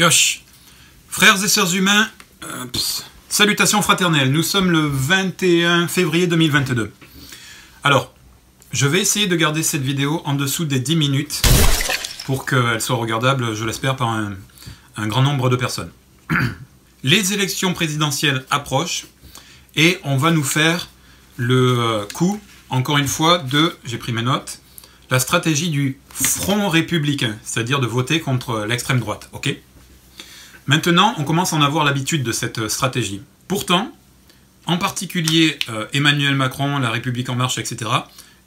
Yosh, frères et sœurs humains, euh, salutations fraternelles. Nous sommes le 21 février 2022. Alors, je vais essayer de garder cette vidéo en dessous des 10 minutes pour qu'elle soit regardable, je l'espère, par un, un grand nombre de personnes. Les élections présidentielles approchent et on va nous faire le coup, encore une fois, de, j'ai pris mes notes, la stratégie du front républicain, c'est-à-dire de voter contre l'extrême droite, ok Maintenant, on commence à en avoir l'habitude de cette euh, stratégie. Pourtant, en particulier euh, Emmanuel Macron, La République en marche, etc.,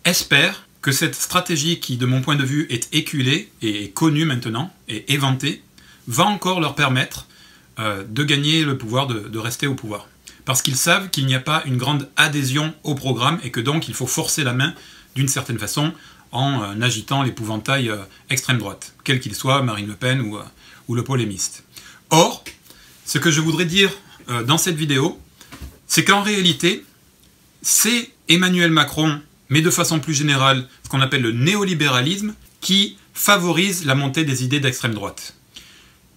espèrent que cette stratégie qui, de mon point de vue, est éculée et connue maintenant, et éventée, va encore leur permettre euh, de gagner le pouvoir, de, rester au pouvoir. Parce qu'ils savent qu'il n'y a pas une grande adhésion au programme et que donc il faut forcer la main d'une certaine façon en agitant l'épouvantail extrême droite, quel qu'il soit, Marine Le Pen ou le polémiste. Or, ce que je voudrais dire euh, dans cette vidéo, c'est qu'en réalité, c'est Emmanuel Macron, mais de façon plus générale, ce qu'on appelle le néolibéralisme, qui favorise la montée des idées d'extrême droite.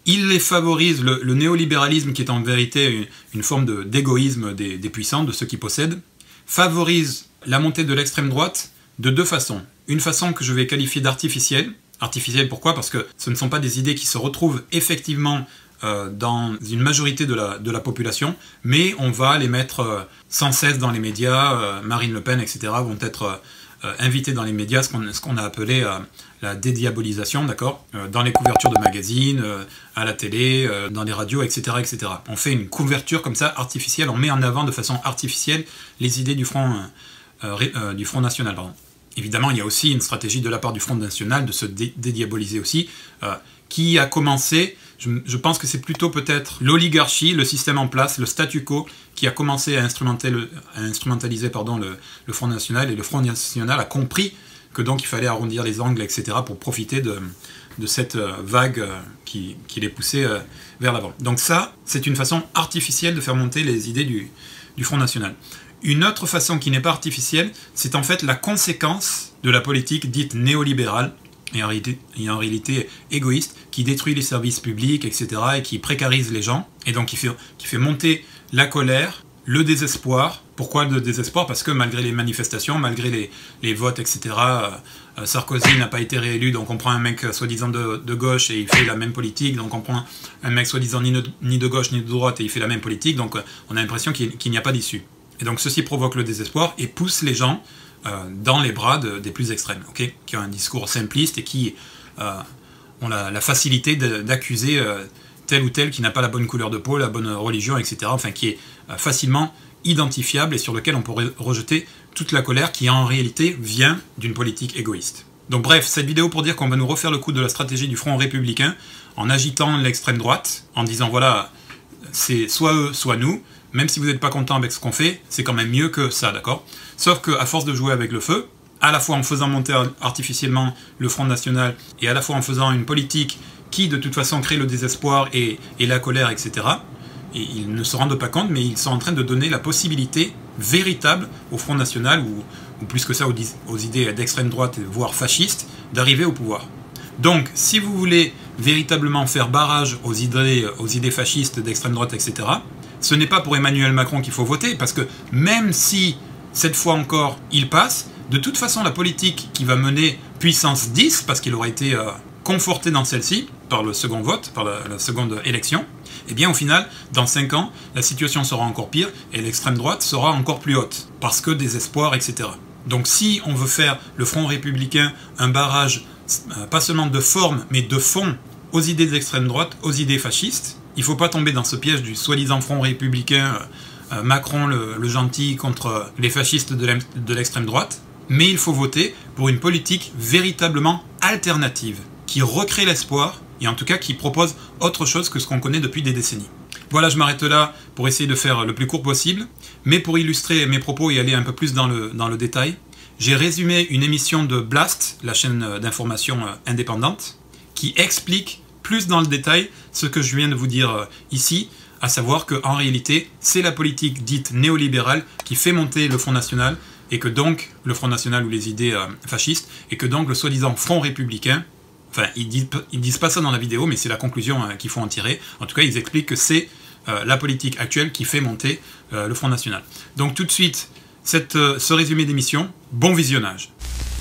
Il les favorise, le, néolibéralisme, qui est en vérité une, forme d'égoïsme des, des puissants, de ceux qui possèdent, favorise la montée de l'extrême droite de deux façons. Une façon que je vais qualifier d'artificielle. Artificielle pourquoi Parce que ce ne sont pas des idées qui se retrouvent effectivement euh, dans une majorité de la, de la, population, mais on va les mettre euh, sans cesse dans les médias, euh, Marine Le Pen, etc., vont être invités dans les médias, ce qu'on a appelé la dédiabolisation, d'accord Dans les couvertures de magazines, à la télé, dans les radios, etc., etc. On fait une couverture comme ça, artificielle, on met en avant de façon artificielle les idées du Front, du front National, Évidemment, il y a aussi une stratégie de la part du Front National de se dédiaboliser aussi, qui a commencé je, pense que c'est plutôt peut-être l'oligarchie, le système en place, le statu quo qui a commencé à, instrumentaliser le, Front National et le Front National a compris que donc il fallait arrondir les angles, etc., pour profiter de, cette euh, vague euh, qui, les poussait euh, vers l'avant. Donc ça, c'est une façon artificielle de faire monter les idées du Front National. Une autre façon qui n'est pas artificielle, c'est en fait la conséquence de la politique dite néolibérale et en réalité, en réalité égoïste, qui détruit les services publics, etc., et qui précarise les gens, et donc qui fait, qui fait monter la colère, le désespoir. Pourquoi le désespoir Parce que malgré les manifestations, malgré les, votes, etc., euh, euh, Sarkozy n'a pas été réélu, donc on prend un mec euh, soi-disant de, gauche et il fait la même politique, donc on prend un mec soi-disant ni, de gauche ni de droite et il fait la même politique, donc on a l'impression qu'il n'y a pas d'issue. Et donc ceci provoque le désespoir et pousse les gens euh, dans les bras des plus extrêmes, qui ont un discours simpliste et qui euh, ont la, la facilité d'accuser euh, tel ou tel qui n'a pas la bonne couleur de peau, la bonne religion, etc. Enfin, qui est facilement identifiable et sur lequel on pourrait rejeter toute la colère qui en réalité vient d'une politique égoïste. Donc bref, cette vidéo pour dire qu'on va nous refaire le coup de la stratégie du Front républicain en agitant l'extrême droite, en disant voilà, c'est soit eux, soit nous, même si vous n'êtes pas content avec ce qu'on fait, c'est quand même mieux que ça, d'accord Sauf qu'à force de jouer avec le feu, à la fois en faisant monter artificiellement le Front National et à la fois en faisant une politique qui de toute façon crée le désespoir et, la colère, etc., ils ne se rendent pas compte, mais ils sont en train de donner la possibilité véritable au Front National, ou, plus que ça aux, idées d'extrême droite, voire fascistes, d'arriver au pouvoir. Donc, si vous voulez véritablement faire barrage aux idées fascistes, d'extrême droite, etc., ce n'est pas pour Emmanuel Macron qu'il faut voter, parce que même si, cette fois encore, il passe, de toute façon, la politique qui va mener puissance 10, parce qu'il aura été euh, conforté dans celle-ci, par le second vote, par la, seconde élection, eh bien au final, dans 5 ans, la situation sera encore pire et l'extrême droite sera encore plus haute, parce que désespoir, etc. Donc si on veut faire le Front républicain un barrage, euh, pas seulement de forme, mais de fond, aux idées de droite, aux idées fascistes, il faut pas tomber dans ce piège du soi-disant front républicain euh, euh, Macron le, gentil contre les fascistes de l'extrême droite, mais il faut voter pour une politique véritablement alternative, qui recrée l'espoir et en tout cas qui propose autre chose que ce qu'on connaît depuis des décennies. Voilà, je m'arrête là pour essayer de faire le plus court possible, mais pour illustrer mes propos et aller un peu plus dans le, dans le détail, j'ai résumé une émission de Blast, la chaîne d'information euh, indépendante, qui explique plus dans le détail ce que je viens de vous dire euh, ici, à savoir qu'en réalité, c'est la politique dite néolibérale qui fait monter le Front National, et que donc le Front National ou les idées euh, fascistes, et que donc le soi-disant Front républicain, enfin ils disent, ils disent pas ça dans la vidéo, mais c'est la conclusion qu'ils euh, qu'il faut en tirer, en tout cas ils expliquent que c'est la politique actuelle qui fait monter le Front National. Donc tout de suite, cette, ce résumé d'émission, bon visionnage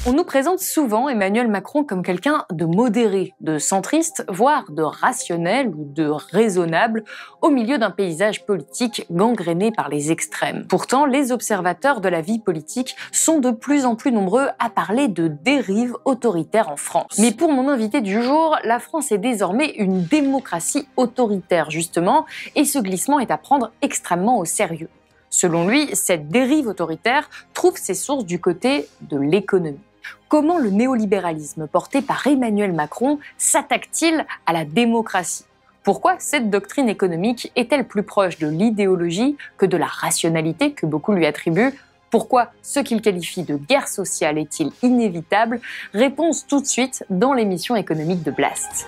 on nous présente souvent Emmanuel Macron comme quelqu'un de modéré, de centriste, voire de rationnel ou de raisonnable au milieu d'un paysage politique gangréné par les extrêmes. Pourtant, les observateurs de la vie politique sont de plus en plus nombreux à parler de dérives autoritaires en France. Mais pour mon invité du jour, la France est désormais une démocratie autoritaire justement, et ce glissement est à prendre extrêmement au sérieux. Selon lui, cette dérive autoritaire trouve ses sources du côté de l'économie comment le néolibéralisme porté par Emmanuel Macron s'attaque-t-il à la démocratie Pourquoi cette doctrine économique est-elle plus proche de l'idéologie que de la rationalité que beaucoup lui attribuent pourquoi ce qu'il qualifie de guerre sociale est-il inévitable Réponse tout de suite dans l'émission économique de Blast.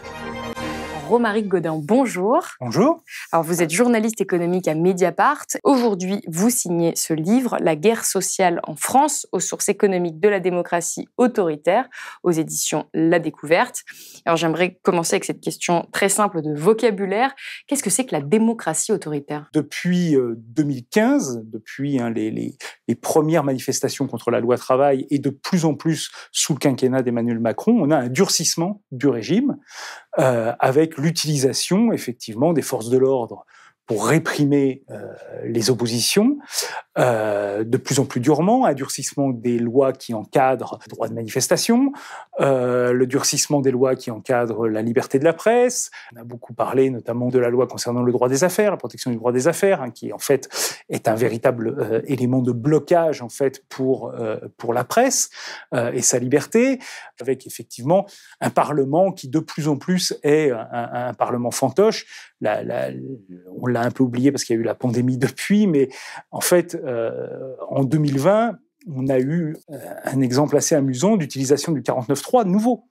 Romaric Godin, bonjour. Bonjour. Alors, vous êtes journaliste économique à Mediapart. Aujourd'hui, vous signez ce livre, La guerre sociale en France, aux sources économiques de la démocratie autoritaire, aux éditions La Découverte. Alors, j'aimerais commencer avec cette question très simple de vocabulaire. Qu'est-ce que c'est que la démocratie autoritaire Depuis 2015, euh, depuis hein, les, les premières manifestations contre la loi travail et de plus en plus sous le quinquennat d'Emmanuel Macron, on a un durcissement du régime. Euh, avec l'utilisation effectivement des forces de l'ordre pour réprimer euh, les oppositions euh, de plus en plus durement, un durcissement des lois qui encadrent le droit de manifestation, euh, le durcissement des lois qui encadrent la liberté de la presse. On a beaucoup parlé notamment de la loi concernant le droit des affaires, la protection du droit des affaires, hein, qui en fait est un véritable élément de blocage en fait pour pour la presse et sa liberté, avec effectivement un parlement qui de plus en plus est un, parlement fantoche. La, la, un peu oublié parce qu'il y a eu la pandémie depuis, mais en fait, euh, en 2020, on a eu euh, un exemple assez amusant d'utilisation du 49.3 nouveau.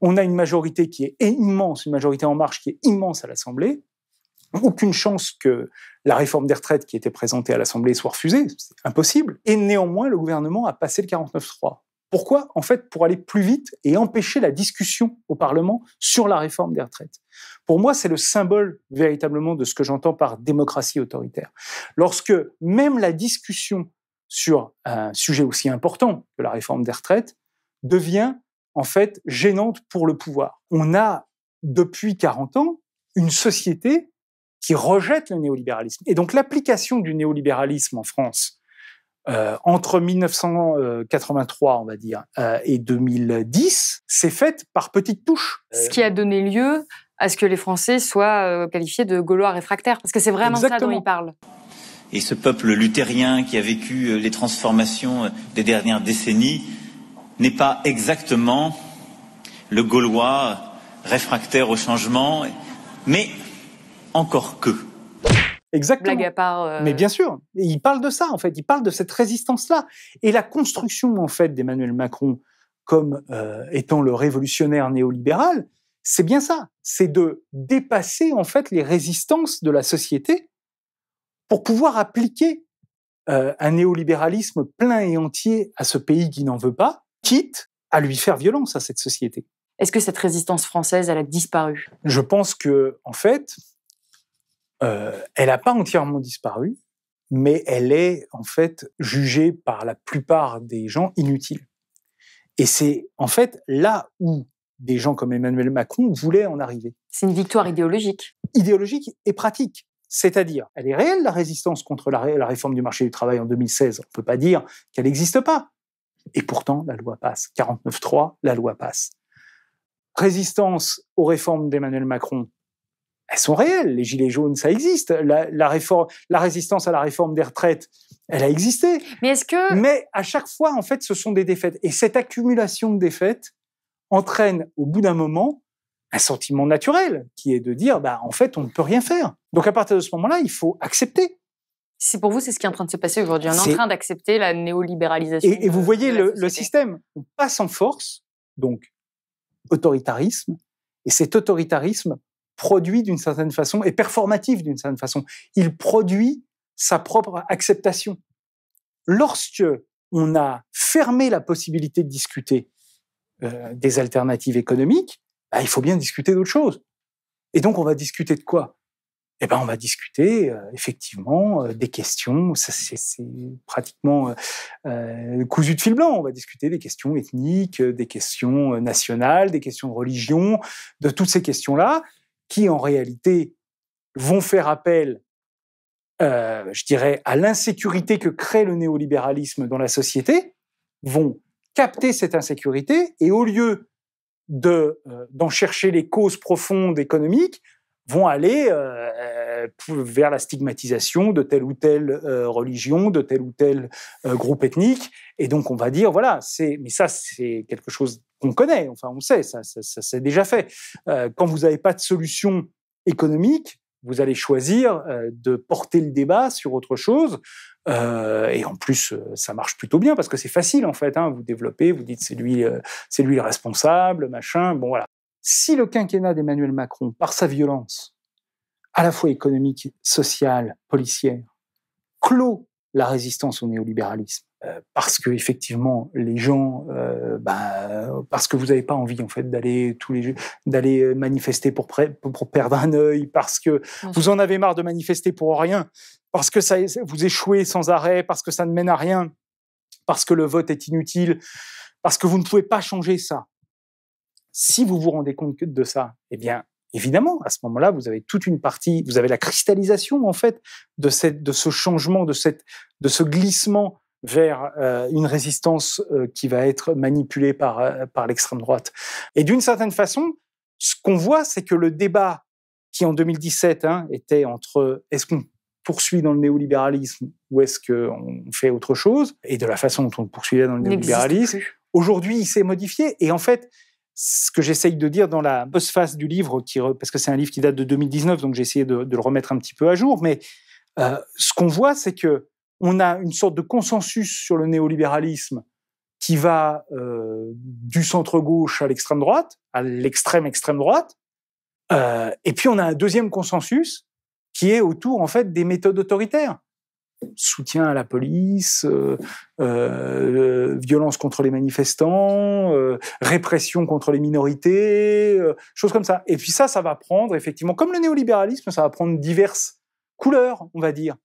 On a une majorité qui est immense, une majorité en marche qui est immense à l'Assemblée. Aucune chance que la réforme des retraites qui était présentée à l'Assemblée soit refusée, c'est impossible. Et néanmoins, le gouvernement a passé le 49.3. Pourquoi En fait, pour aller plus vite et empêcher la discussion au Parlement sur la réforme des retraites. Pour moi, c'est le symbole véritablement de ce que j'entends par démocratie autoritaire. Lorsque même la discussion sur un sujet aussi important que la réforme des retraites devient en fait gênante pour le pouvoir. On a depuis 40 ans une société qui rejette le néolibéralisme. Et donc l'application du néolibéralisme en France euh, entre 1983, on va dire, euh, et 2010, c'est fait par petites touches. Ce qui a donné lieu à ce que les Français soient euh, qualifiés de Gaulois réfractaires, parce que c'est vraiment ça dont ils parlent. Et ce peuple luthérien qui a vécu les transformations des dernières décennies n'est pas exactement le Gaulois réfractaire au changement, mais encore que. Exactement. Euh, Mais bien sûr, il parle de ça en fait, il parle de cette résistance-là et la construction en fait d'Emmanuel Macron comme euh, étant le révolutionnaire néolibéral, c'est bien ça, c'est de dépasser en fait les résistances de la société pour pouvoir appliquer euh, un néolibéralisme plein et entier à ce pays qui n'en veut pas, quitte à lui faire violence à cette société. Est-ce que cette résistance française, elle a disparu Je pense que, en fait, euh, elle n'a pas entièrement disparu, mais elle est en fait jugée par la plupart des gens inutile. Et c'est en fait là où des gens comme Emmanuel Macron voulaient en arriver. C'est une victoire idéologique. Idéologique et pratique. C'est-à-dire, elle est réelle, la résistance contre la, la, réforme du marché du travail en 2016. On ne peut pas dire qu'elle n'existe pas. Et pourtant, la loi passe. 49.3, la loi passe. Résistance aux réformes d'Emmanuel Macron, elles sont réelles. Les gilets jaunes, ça existe. La, réforme, la résistance à la réforme des retraites, elle a existé. Mais est-ce que... Mais à chaque fois, en fait, ce sont des défaites. Et cette accumulation de défaites entraîne, au bout d'un moment, un sentiment naturel qui est de dire, bah, en fait, on ne peut rien faire. Donc à partir de ce moment-là, il faut accepter. C'est pour vous, c'est ce qui est en train de se passer aujourd'hui. On est en train d'accepter la néolibéralisation. Et, vous voyez le, le système. On passe en force, donc autoritarisme, et cet autoritarisme produit d'une certaine façon, et performatif d'une certaine façon. Il produit sa propre acceptation. Lorsque on a fermé la possibilité de discuter euh, des alternatives économiques, bah, il faut bien discuter d'autre chose. Et donc, on va discuter de quoi eh ben, on va discuter euh, effectivement euh, des questions. C'est pratiquement cousu de fil blanc. On va discuter des questions ethniques, des questions nationales, des questions de religion, de toutes ces questions-là qui en réalité vont faire appel, euh, je dirais, à l'insécurité que crée le néolibéralisme dans la société, vont capter cette insécurité et au lieu euh, d'en de, chercher les causes profondes économiques, vont aller euh, vers la stigmatisation de telle ou telle religion, de tel ou tel groupe ethnique. Et donc, on va dire, voilà, c'est, mais ça, c'est quelque chose qu'on connaît, enfin on sait, ça, ça, s'est déjà fait. Euh, quand vous n'avez pas de solution économique, vous allez choisir euh, de porter le débat sur autre chose. Euh, et en plus, ça marche plutôt bien parce que c'est facile en fait. Hein. Vous développez, vous dites c'est lui, c'est lui le responsable, machin. Bon voilà. Si le quinquennat d'Emmanuel Macron, par sa violence, à la fois économique, sociale, policière, clôt la résistance au néolibéralisme. Euh, parce que effectivement, les gens, euh, bah, parce que vous n'avez pas envie en fait d'aller tous les d'aller euh, manifester pour, perdre un œil, parce que vous en avez marre de manifester pour rien, parce que ça, vous échouez sans arrêt, parce que ça ne mène à rien, parce que le vote est inutile, parce que vous ne pouvez pas changer ça. Si vous vous rendez compte de ça, eh bien, Évidemment, à ce moment-là, vous avez toute une partie, vous avez la cristallisation en fait de, cette, de ce changement, de, cette, de ce glissement vers euh, une résistance euh, qui va être manipulée par, euh, par l'extrême droite. Et d'une certaine façon, ce qu'on voit, c'est que le débat qui en 2017 hein, était entre est-ce qu'on poursuit dans le néolibéralisme ou est-ce qu'on fait autre chose, et de la façon dont on poursuivait dans le néolibéralisme, aujourd'hui il s'est modifié. Et en fait, ce que j'essaye de dire dans la postface du livre, qui, parce que c'est un livre qui date de 2019, donc j'ai essayé de, le remettre un petit peu à jour, mais euh, ce qu'on voit, c'est que on a une sorte de consensus sur le néolibéralisme qui va euh, du centre-gauche à l'extrême droite, à l'extrême extrême droite, euh, et puis on a un deuxième consensus qui est autour en fait des méthodes autoritaires soutien à la police, euh, euh, violence contre les manifestants, euh, répression contre les minorités, choses comme ça. Et puis ça, ça va prendre effectivement, comme le néolibéralisme, ça va prendre diverses couleurs, on va dire.